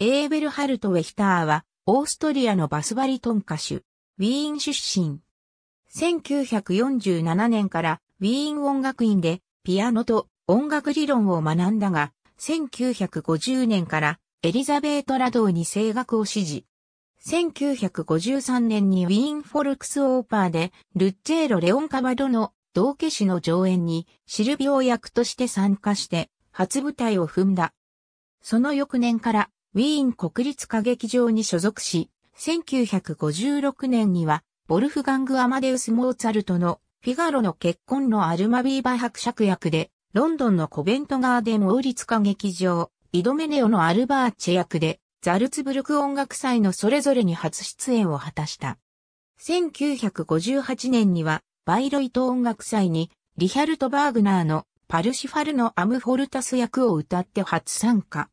エーベルハルト・ウェヒターは、オーストリアのバスバリトン歌手、ウィーン出身。1947年からウィーン音楽院でピアノと音楽理論を学んだが、1950年からエリザベート・ラドーに声楽を支持。1953年にウィーン・フォルクス・オーパーでルッチェーロ・レオン・カバドの道化師の上演にシルビオ役として参加して初舞台を踏んだ。その翌年からウィーン国立歌劇場に所属し、1956年には、ボルフガング・アマデウス・モーツァルトのフィガロの結婚のアルマビーバ伯爵役で、ロンドンのコベントガーデン王立歌劇場、イドメネオのアルバーチェ役で、ザルツブルク音楽祭のそれぞれに初出演を果たした。1958年には、バイロイト音楽祭に、リヒャルト・バーグナーのパルシファルのアムフォルタス役を歌って初参加。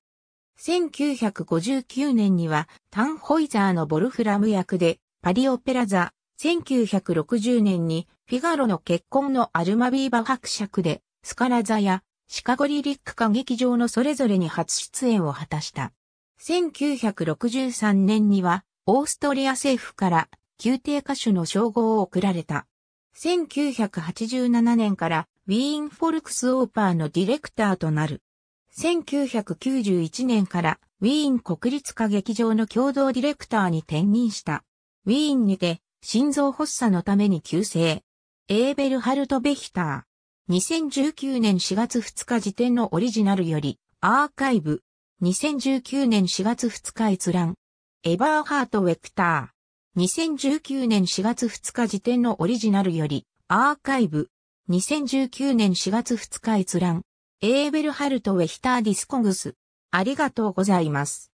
1959年にはタンホイザーのボルフラム役でパリオペラ座、1960年にフィガロの結婚のアルマビーバ伯爵でスカラ座やシカゴリリック歌劇場のそれぞれに初出演を果たした。1963年にはオーストリア政府から宮廷歌手の称号を贈られた。1987年からウィーンフォルクスオーパーのディレクターとなる。1991年からウィーン国立歌劇場の共同ディレクターに転任した。ウィーンにて心臓発作のために急性。エーベルハルト・ベヒター。2019年4月2日時点のオリジナルよりアーカイブ。2019年4月2日閲覧。エバーハート・ウェクター。2019年4月2日時点のオリジナルよりアーカイブ。2019年4月2日閲覧。エーベルハルト・ウェヒター・ディスコグス。ありがとうございます。